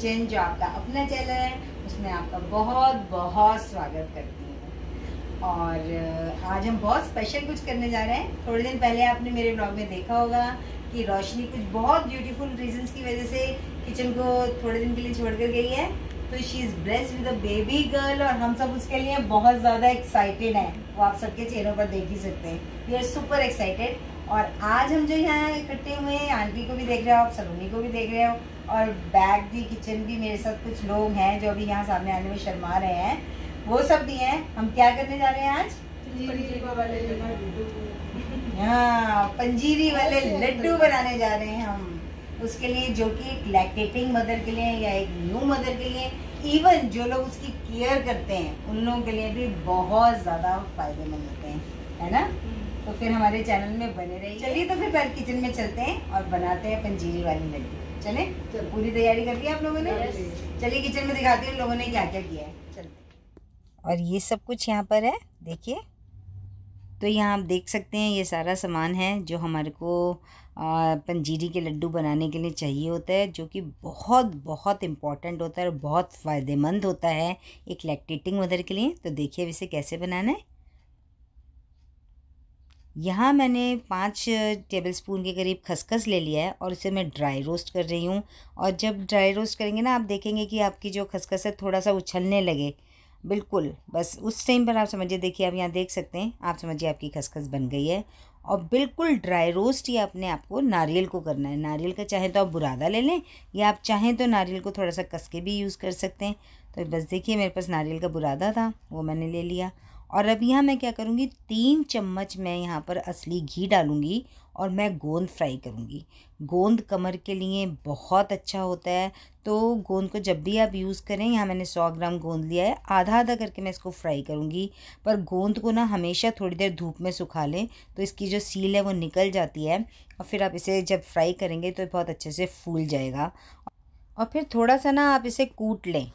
kitchen जो आपका अपना चैनल है उसमें आपका बहुत बहुत स्वागत करती हूँ और आज हम बहुत स्पेशल कुछ करने जा रहे हैं थोड़े दिन पहले आपने मेरे ब्लॉग में देखा होगा कि रोशनी कुछ बहुत ब्यूटीफुल रीजंस की वजह से किचन को थोड़े दिन के लिए छोड़ कर गई है तो she is blessed with a baby girl और हम सब उसके लिए बहुत ज़्यादा एक्साइटेड हैं वो आप सबके चेहरों पर देख ही सकते हैं वी आर सुपर एक्साइटेड और आज हम जो यहाँ इकट्ठे हुए हैं आंटी को भी देख रहे हो आप सलोनी को भी देख रहे हो और बैग भी किचन भी मेरे साथ कुछ लोग हैं जो अभी यहाँ सामने आने में शर्मा रहे हैं वो सब भी हैं हम क्या करने जा रहे हैं आज हाँ पंजीरी वाले लड्डू बनाने जा रहे हैं हम उसके लिए जो कि एक लैक्टेटिंग मदर के लिए या एक न्यू मदर के लिए इवन जो लोग उसकी केयर करते हैं उन लोगों के लिए भी बहुत ज़्यादा फायदेमंद होते हैं है ना तो फिर हमारे चैनल में बने रहिए चलिए तो फिर पहले किचन में चलते हैं और बनाते हैं पंजीरी वाली लड्डू चले तो पूरी तैयारी कर ली आप लोगों ने चलिए किचन में दिखाती हूँ लोगों ने क्या क्या किया है चलते और ये सब कुछ यहाँ पर है देखिए तो यहाँ आप देख सकते हैं ये सारा सामान है जो हमारे को पंजीरी के लड्डू बनाने के लिए चाहिए होता है जो कि बहुत बहुत इम्पॉर्टेंट होता है और बहुत फ़ायदेमंद होता है एक लैक्टेटिंग मदर के लिए तो देखिए अब इसे कैसे बनाना है यहाँ मैंने पाँच टेबल स्पून के करीब खसखस ले लिया है और इसे मैं ड्राई रोस्ट कर रही हूँ और जब ड्राई रोस्ट करेंगे ना आप देखेंगे कि आपकी जो खसखस है थोड़ा सा उछलने लगे बिल्कुल बस उस टाइम पर आप समझिए देखिए आप यहाँ देख सकते हैं आप समझिए आपकी खसखस बन गई है और बिल्कुल ड्राई रोस्ट ही अपने आपको नारियल को करना है नारियल का चाहे तो आप बुरादा ले लें या आप चाहें तो नारियल को थोड़ा सा कस के भी यूज़ कर सकते हैं तो बस देखिए मेरे पास नारियल का बुरादा था वो मैंने ले लिया और अब यहाँ मैं क्या करूँगी तीन चम्मच मैं यहाँ पर असली घी डालूँगी और मैं गोंद फ्राई करूँगी गोंद कमर के लिए बहुत अच्छा होता है तो गोंद को जब भी आप यूज़ करें यहाँ मैंने सौ ग्राम गोंद लिया है आधा आधा करके मैं इसको फ्राई करूँगी पर गोंद को ना हमेशा थोड़ी देर धूप में सुखा लें तो इसकी जो सील है वो निकल जाती है और फिर आप इसे जब फ्राई करेंगे तो बहुत अच्छे से फूल जाएगा और फिर थोड़ा सा ना आप इसे कूट लें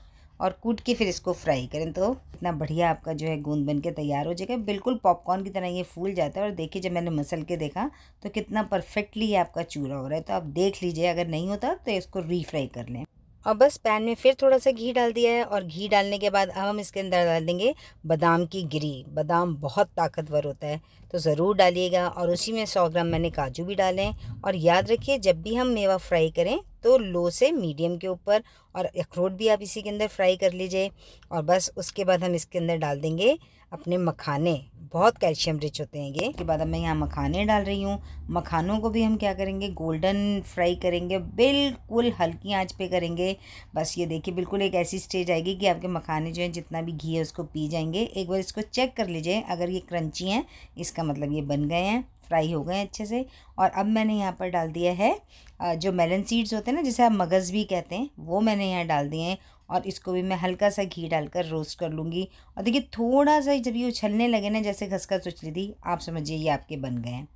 और कूट के फिर इसको फ्राई करें तो इतना बढ़िया आपका जो है गोंद बन के तैयार हो जाएगा बिल्कुल पॉपकॉर्न की तरह ये फूल जाता है और देखिए जब मैंने मसल के देखा तो कितना परफेक्टली आपका चूरा हो रहा है तो आप देख लीजिए अगर नहीं होता तो इसको रीफ्राई कर लें और बस पैन में फिर थोड़ा सा घी डाल दिया है और घी डालने के बाद अब हम इसके अंदर डाल देंगे बादाम की गिरी बादाम बहुत ताकतवर होता है तो ज़रूर डालिएगा और उसी में सौ ग्राम मैंने काजू भी डाले हैं और याद रखिए जब भी हम मेवा फ्राई करें तो लो से मीडियम के ऊपर और अखरोट भी आप इसी के अंदर फ्राई कर लीजिए और बस उसके बाद हम इसके अंदर डाल देंगे अपने मखाने बहुत कैल्शियम रिच होते हैं ये के बाद अब मैं यहाँ मखाने डाल रही हूँ मखानों को भी हम क्या करेंगे गोल्डन फ्राई करेंगे बिल्कुल हल्की आंच पे करेंगे बस ये देखिए बिल्कुल एक ऐसी स्टेज आएगी कि आपके मखाने जो हैं जितना भी घी है उसको पी जाएंगे एक बार इसको चेक कर लीजिए अगर ये क्रंची हैं इसका मतलब ये बन गए हैं फ्राई हो गए अच्छे से और अब मैंने यहाँ पर डाल दिया है जो मेलन सीड्स होते हैं ना जिसे आप मगज़ भी कहते हैं वो मैंने यहाँ डाल दिए हैं और इसको भी मैं हल्का सा घी डालकर रोस्ट कर लूँगी और देखिए थोड़ा सा जब ये उछलने लगे ना जैसे खसखस उछली थी आप समझिए ये आपके बन गए हैं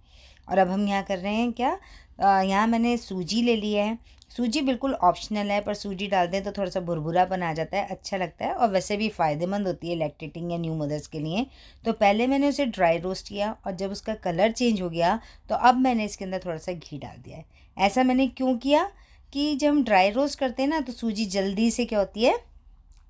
और अब हम यहाँ कर रहे हैं क्या यहाँ मैंने सूजी ले ली है सूजी बिल्कुल ऑप्शनल है पर सूजी डाल दें तो थोड़ा सा भुरभुरा आ जाता है अच्छा लगता है और वैसे भी फ़ायदेमंद होती है लैक्टेटिंग या न्यू मदर्स के लिए तो पहले मैंने उसे ड्राई रोस्ट किया और जब उसका कलर चेंज हो गया तो अब मैंने इसके अंदर थोड़ा सा घी डाल दिया है ऐसा मैंने क्यों किया कि जब हम ड्राई रोस्ट करते हैं ना तो सूजी जल्दी से क्या होती है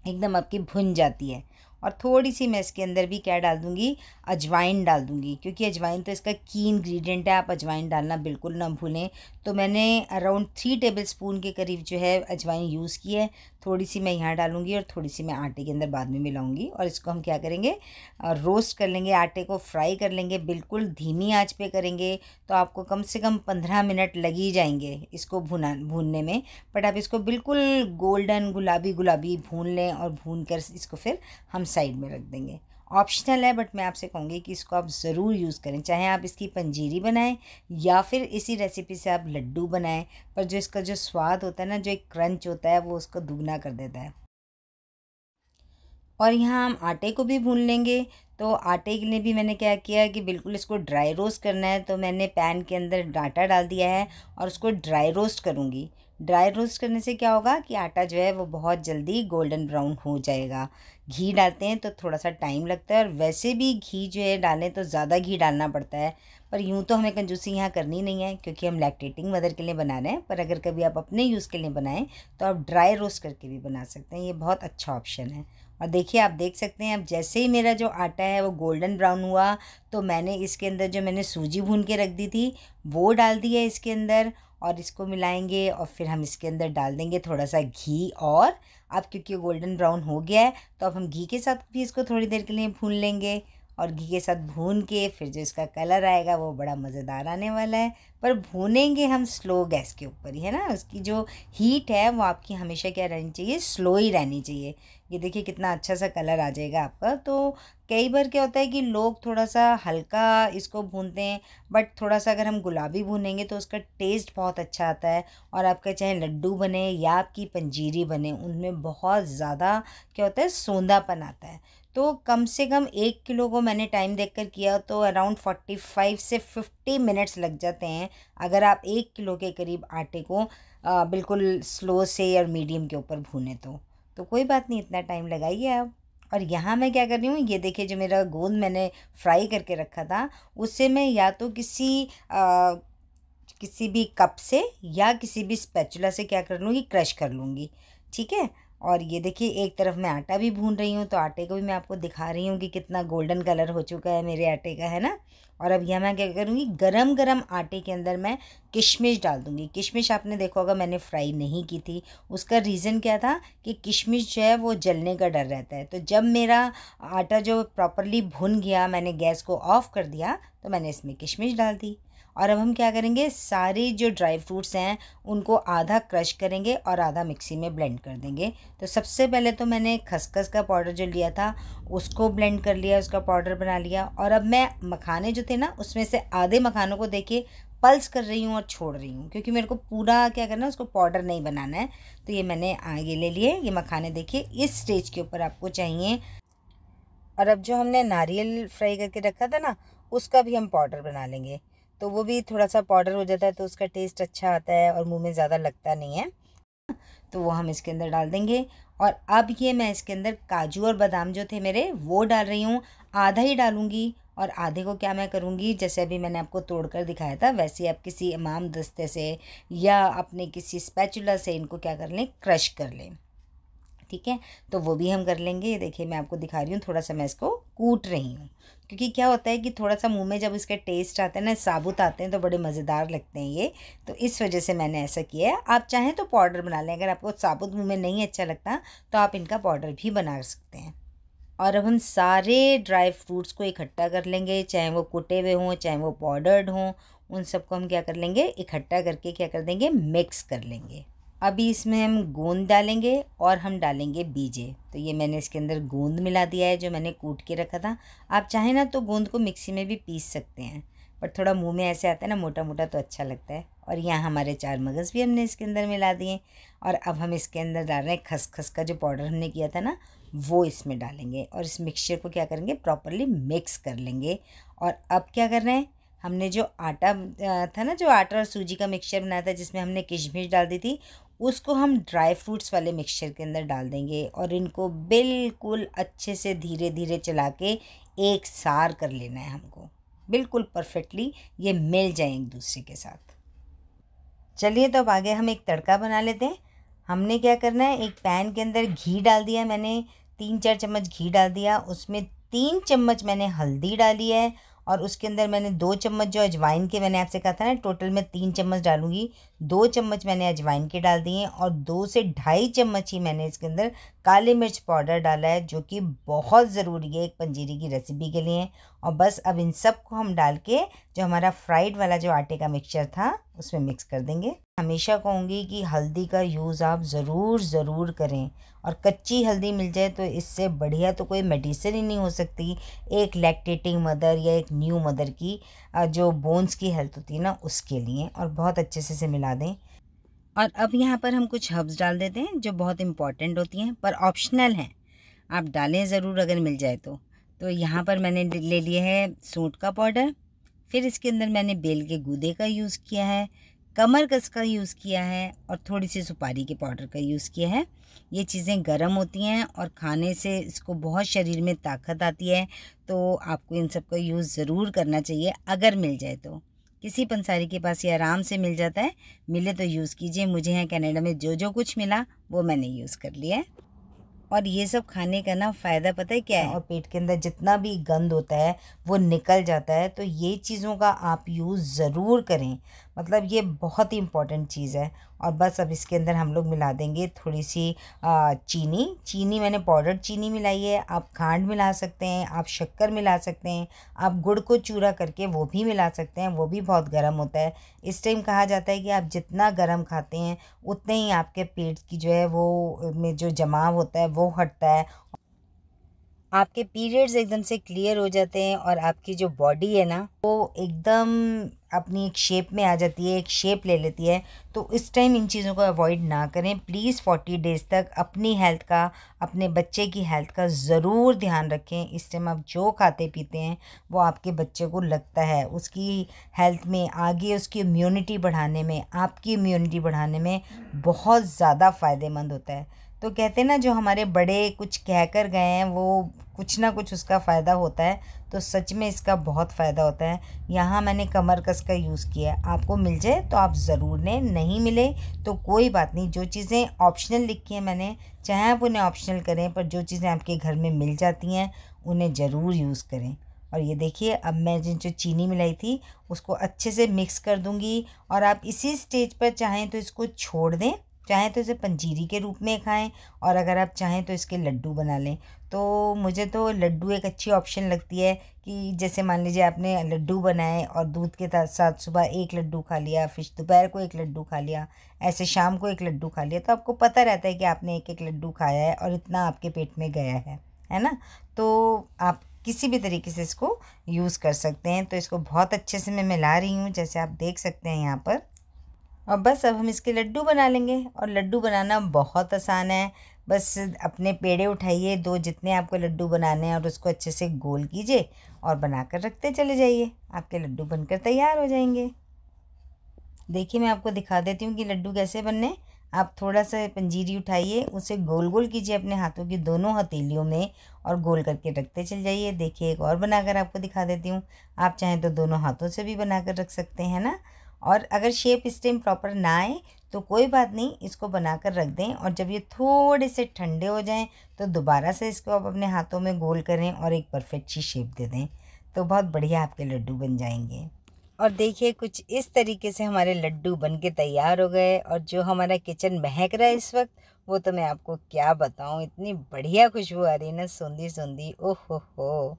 एकदम आपकी भुन जाती है और थोड़ी सी मैं इसके अंदर भी क्या डाल दूँगी अजवाइन डाल दूँगी क्योंकि अजवाइन तो इसका की इन्ग्रीडियंट है आप अजवाइन डालना बिल्कुल ना भूलें तो मैंने अराउंड थ्री टेबल स्पून के करीब जो है अजवाइन यूज़ की है थोड़ी सी मैं यहाँ डालूँगी और थोड़ी सी मैं आटे के अंदर बाद में मिलाऊँगी और इसको हम क्या करेंगे रोस्ट कर लेंगे आटे को फ्राई कर लेंगे बिल्कुल धीमी आँच पर करेंगे तो आपको कम से कम पंद्रह मिनट लग ही जाएंगे इसको भुना भूनने में बट आप इसको बिल्कुल गोल्डन गुलाबी गुलाबी भून लें और भून कर इसको फिर हम साइड में रख देंगे ऑप्शनल है बट मैं आपसे कहूँगी कि इसको आप ज़रूर यूज़ करें चाहे आप इसकी पंजीरी बनाएं या फिर इसी रेसिपी से आप लड्डू बनाएं पर जो इसका जो स्वाद होता है ना जो एक क्रंच होता है वो उसको दुगना कर देता है और यहाँ हम आटे को भी भून लेंगे तो आटे के लिए भी मैंने क्या किया कि बिल्कुल इसको ड्राई रोस्ट करना है तो मैंने पैन के अंदर डाटा डाल दिया है और उसको ड्राई रोस्ट करूँगी ड्राई रोस्ट करने से क्या होगा कि आटा जो है वो बहुत जल्दी गोल्डन ब्राउन हो जाएगा घी डालते हैं तो थोड़ा सा टाइम लगता है और वैसे भी घी जो है डालें तो ज़्यादा घी डालना पड़ता है पर यूँ तो हमें कंजूसी यहाँ करनी नहीं है क्योंकि हम लैक्टेटिंग मदर के लिए बना रहे हैं पर अगर कभी आप अपने यूज़ के लिए बनाएं तो आप ड्राई रोस्ट करके भी बना सकते हैं ये बहुत अच्छा ऑप्शन है और देखिए आप देख सकते हैं अब जैसे ही मेरा जो आटा है वो गोल्डन ब्राउन हुआ तो मैंने इसके अंदर जो मैंने सूजी भून के रख दी थी वो डाल दी है इसके अंदर और इसको मिलाएंगे और फिर हम इसके अंदर डाल देंगे थोड़ा सा घी और अब क्योंकि गोल्डन ब्राउन हो गया है तो अब हम घी के साथ भी इसको थोड़ी देर के लिए भून लेंगे और घी के साथ भून के फिर जो इसका कलर आएगा वो बड़ा मज़ेदार आने वाला है पर भूनेंगे हम स्लो गैस के ऊपर ही है ना उसकी जो हीट है वो आपकी हमेशा क्या रहनी चाहिए स्लो ही रहनी चाहिए ये देखिए कितना अच्छा सा कलर आ जाएगा आपका तो कई बार क्या होता है कि लोग थोड़ा सा हल्का इसको भूनते हैं बट थोड़ा सा अगर हम गुलाबी भूनेंगे तो उसका टेस्ट बहुत अच्छा आता है और आपका चाहे लड्डू बने या आपकी पंजीरी बने उनमें बहुत ज़्यादा क्या होता है सोंदापन आता है तो कम से कम एक किलो को मैंने टाइम देख कर किया तो अराउंड फोर्टी फाइव से फिफ्टी मिनट्स लग जाते हैं अगर आप एक किलो के करीब आटे को आ, बिल्कुल स्लो से या मीडियम के ऊपर भूने तो तो कोई बात नहीं इतना टाइम लगाइए आप और यहाँ मैं क्या कर रही हूँ ये देखिए जो मेरा गोंद मैंने फ्राई करके रखा था उससे मैं या तो किसी आ, किसी भी कप से या किसी भी स्पैचुला से क्या कर लूँगी क्रश कर लूँगी ठीक है और ये देखिए एक तरफ मैं आटा भी भून रही हूँ तो आटे को भी मैं आपको दिखा रही हूँ कि कितना गोल्डन कलर हो चुका है मेरे आटे का है ना और अब यह मैं क्या करूँगी गरम गरम आटे के अंदर मैं किशमिश डाल दूँगी किशमिश आपने देखा अगर मैंने फ्राई नहीं की थी उसका रीज़न क्या था कि किशमिश जो है वो जलने का डर रहता है तो जब मेरा आटा जो प्रॉपरली भुन गया मैंने गैस को ऑफ़ कर दिया तो मैंने इसमें किशमिश डाल दी और अब हम क्या करेंगे सारे जो ड्राई फ्रूट्स हैं उनको आधा क्रश करेंगे और आधा मिक्सी में ब्लेंड कर देंगे तो सबसे पहले तो मैंने खसखस का पाउडर जो लिया था उसको ब्लेंड कर लिया उसका पाउडर बना लिया और अब मैं मखाने जो थे ना उसमें से आधे मखानों को देखिए पल्स कर रही हूँ और छोड़ रही हूँ क्योंकि मेरे को पूरा क्या करना है उसको पाउडर नहीं बनाना है तो ये मैंने आगे ले लिए ये मखाने देखिए इस स्टेज के ऊपर आपको चाहिए और अब जो हमने नारियल फ्राई करके रखा था ना उसका भी हम पाउडर बना लेंगे तो वो भी थोड़ा सा पाउडर हो जाता है तो उसका टेस्ट अच्छा आता है और मुंह में ज़्यादा लगता नहीं है तो वो हम इसके अंदर डाल देंगे और अब ये मैं इसके अंदर काजू और बादाम जो थे मेरे वो डाल रही हूँ आधा ही डालूँगी और आधे को क्या मैं करूँगी जैसे अभी मैंने आपको तोड़ कर दिखाया था वैसे आप किसी इमाम दस्ते से या अपने किसी स्पैचुला से इनको क्या कर लें क्रश कर लें ठीक है तो वो भी हम कर लेंगे देखिए मैं आपको दिखा रही हूँ थोड़ा सा मैं इसको कूट रही हूँ क्योंकि क्या होता है कि थोड़ा सा मुंह में जब इसके टेस्ट आते हैं ना साबुत आते हैं तो बड़े मज़ेदार लगते हैं ये तो इस वजह से मैंने ऐसा किया है आप चाहें तो पाउडर बना लें अगर आपको साबुत मुंह में नहीं अच्छा लगता तो आप इनका पाउडर भी बना सकते हैं और अब हम सारे ड्राई फ्रूट्स को इकट्ठा कर लेंगे चाहे वो कुटे हुए हों चाहे वो पाउडर्ड हों उन सबको हम क्या कर लेंगे इकट्ठा करके क्या कर देंगे मिक्स कर लेंगे अभी इसमें हम गोंद डालेंगे और हम डालेंगे बीजे तो ये मैंने इसके अंदर गोंद मिला दिया है जो मैंने कूट के रखा था आप चाहें ना तो गोंद को मिक्सी में भी पीस सकते हैं पर थोड़ा मुंह में ऐसे आता है ना मोटा मोटा तो अच्छा लगता है और यहाँ हमारे चार मगज़ भी हमने इसके अंदर मिला दिए और अब हम इसके अंदर डाल रहे हैं खसखस का जो पाउडर हमने किया था ना वो इसमें डालेंगे और इस मिक्सचर को क्या करेंगे प्रॉपरली मिक्स कर लेंगे और अब क्या कर रहे हैं हमने जो आटा था ना जो आटा और सूजी का मिक्सचर बनाया था जिसमें हमने किशमिश डाल दी थी उसको हम ड्राई फ्रूट्स वाले मिक्सचर के अंदर डाल देंगे और इनको बिल्कुल अच्छे से धीरे धीरे चला के एक सार कर लेना है हमको बिल्कुल परफेक्टली ये मिल जाए एक दूसरे के साथ चलिए तो अब आगे हम एक तड़का बना लेते हैं हमने क्या करना है एक पैन के अंदर घी डाल दिया मैंने तीन चार चम्मच घी डाल दिया उसमें तीन चम्मच मैंने हल्दी डाली है और उसके अंदर मैंने दो चम्मच जो अजवाइन के मैंने आपसे कहा था ना टोटल मैं तीन चम्मच डालूंगी दो चम्मच मैंने अजवाइन के डाल दिए और दो से ढाई चम्मच ही मैंने इसके अंदर काली मिर्च पाउडर डाला है जो कि बहुत ज़रूरी है एक पंजीरी की रेसिपी के लिए और बस अब इन सब को हम डाल के जो हमारा फ्राइड वाला जो आटे का मिक्सचर था उसमें मिक्स कर देंगे हमेशा कहूँगी कि हल्दी का यूज़ आप ज़रूर ज़रूर करें और कच्ची हल्दी मिल जाए तो इससे बढ़िया तो कोई मेडिसिन ही नहीं हो सकती एक लैक्टेटिंग मदर या एक न्यू मदर की जो बोन्स की हेल्थ होती है ना उसके लिए और बहुत अच्छे से इसे मिला दें और अब यहाँ पर हम कुछ हर्ब्स डाल देते हैं जो बहुत इंपॉर्टेंट होती हैं पर ऑप्शनल हैं आप डालें ज़रूर अगर मिल जाए तो तो यहाँ पर मैंने ले लिया है सूट का पाउडर फिर इसके अंदर मैंने बेल के गूदे का यूज़ किया है कमर कस का यूज़ किया है और थोड़ी सी सुपारी के पाउडर का यूज़ किया है ये चीज़ें गर्म होती हैं और खाने से इसको बहुत शरीर में ताकत आती है तो आपको इन सब का यूज़ ज़रूर करना चाहिए अगर मिल जाए तो किसी पंसारी के पास ये आराम से मिल जाता है मिले तो यूज़ कीजिए मुझे यहाँ कैनेडा में जो जो कुछ मिला वो मैंने यूज़ कर लिया है और ये सब खाने का ना फ़ायदा पता है क्या है और पेट के अंदर जितना भी गंद होता है वो निकल जाता है तो ये चीज़ों का आप यूज़ ज़रूर करें मतलब ये बहुत ही इम्पॉर्टेंट चीज़ है और बस अब इसके अंदर हम लोग मिला देंगे थोड़ी सी चीनी चीनी मैंने पाउडर चीनी मिलाई है आप खांड मिला सकते हैं आप शक्कर मिला सकते हैं आप गुड़ को चूरा करके वो भी मिला सकते हैं वो भी बहुत गर्म होता है इस टाइम कहा जाता है कि आप जितना गर्म खाते हैं उतने ही आपके पेट की जो है वो में जो जमाव होता है वो हटता है आपके पीरियड्स एकदम से क्लियर हो जाते हैं और आपकी जो बॉडी है ना वो एकदम अपनी एक शेप में आ जाती है एक शेप ले लेती है तो इस टाइम इन चीज़ों को अवॉइड ना करें प्लीज़ फोर्टी डेज़ तक अपनी हेल्थ का अपने बच्चे की हेल्थ का ज़रूर ध्यान रखें इस टाइम आप जो खाते पीते हैं वो आपके बच्चे को लगता है उसकी हेल्थ में आगे उसकी इम्यूनिटी बढ़ाने में आपकी इम्यूनिटी बढ़ाने में बहुत ज़्यादा फ़ायदेमंद होता है तो कहते हैं ना जो हमारे बड़े कुछ कह कर गए हैं वो कुछ ना कुछ उसका फ़ायदा होता है तो सच में इसका बहुत फ़ायदा होता है यहाँ मैंने कमर कस का यूज़ किया है आपको मिल जाए तो आप ज़रूर लें नहीं मिले तो कोई बात नहीं जो चीज़ें ऑप्शनल लिखी हैं मैंने चाहे आप उन्हें ऑप्शनल करें पर जो चीज़ें आपके घर में मिल जाती हैं उन्हें ज़रूर यूज़ करें और ये देखिए अब मैं जिन जो चीनी मिलाई थी उसको अच्छे से मिक्स कर दूँगी और आप इसी स्टेज पर चाहें तो इसको छोड़ दें चाहें तो इसे पंजीरी के रूप में खाएं और अगर आप चाहें तो इसके लड्डू बना लें तो मुझे तो लड्डू एक अच्छी ऑप्शन लगती है कि जैसे मान लीजिए आपने लड्डू बनाए और दूध के साथ सुबह एक लड्डू खा लिया फिर दोपहर को एक लड्डू खा लिया ऐसे शाम को एक लड्डू खा लिया तो आपको पता रहता है कि आपने एक एक लड्डू खाया है और इतना आपके पेट में गया है है ना तो आप किसी भी तरीके से इसको यूज़ कर सकते हैं तो इसको बहुत अच्छे से मैं मिला रही हूँ जैसे आप देख सकते हैं यहाँ पर और बस अब हम इसके लड्डू बना लेंगे और लड्डू बनाना बहुत आसान है बस अपने पेड़े उठाइए दो जितने आपको लड्डू बनाने हैं और उसको अच्छे से गोल कीजिए और बनाकर रखते चले जाइए आपके लड्डू बनकर तैयार हो जाएंगे देखिए मैं आपको दिखा देती हूँ कि लड्डू कैसे बनने आप थोड़ा सा पंजीरी उठाइए उसे गोल गोल कीजिए अपने हाथों की दोनों हथेलियों में और गोल करके रखते चल जाइए देखिए एक और बनाकर आपको दिखा देती हूँ आप चाहें तो दोनों हाथों से भी बनाकर रख सकते हैं ना और अगर शेप इस टाइम प्रॉपर ना आए तो कोई बात नहीं इसको बना कर रख दें और जब ये थोड़े से ठंडे हो जाएं तो दोबारा से इसको आप अपने हाथों में गोल करें और एक परफेक्ट सी शेप दे दें तो बहुत बढ़िया आपके लड्डू बन जाएंगे और देखिए कुछ इस तरीके से हमारे लड्डू बन के तैयार हो गए और जो हमारा किचन महक रहा है इस वक्त वो तो मैं आपको क्या बताऊँ इतनी बढ़िया खुशबू आ रही है ना सोंधी सूंदी ओह हो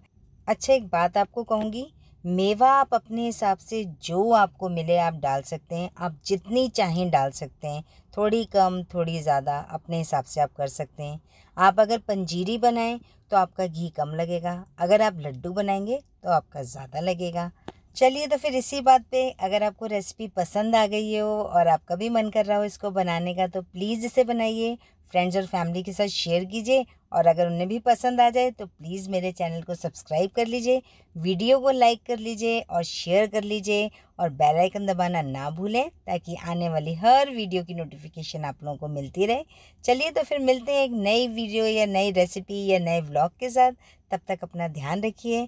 अच्छा एक बात आपको कहूँगी मेवा आप अपने हिसाब से जो आपको मिले आप डाल सकते हैं आप जितनी चाहें डाल सकते हैं थोड़ी कम थोड़ी ज़्यादा अपने हिसाब से आप कर सकते हैं आप अगर पंजीरी बनाएं तो आपका घी कम लगेगा अगर आप लड्डू बनाएंगे तो आपका ज़्यादा लगेगा चलिए तो फिर इसी बात पे अगर आपको रेसिपी पसंद आ गई हो और आपका भी मन कर रहा हो इसको बनाने का तो प्लीज़ इसे बनाइए फ्रेंड्स और फैमिली के साथ शेयर कीजिए और अगर उन्हें भी पसंद आ जाए तो प्लीज़ मेरे चैनल को सब्सक्राइब कर लीजिए वीडियो को लाइक कर लीजिए और शेयर कर लीजिए और बेल आइकन दबाना ना भूलें ताकि आने वाली हर वीडियो की नोटिफिकेशन आप लोगों को मिलती रहे चलिए तो फिर मिलते हैं एक नई वीडियो या नई रेसिपी या नए ब्लॉग के साथ तब तक अपना ध्यान रखिए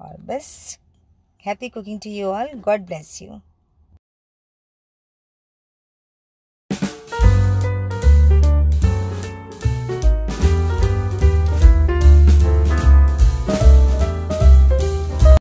और बस happy cooking to you all God bless you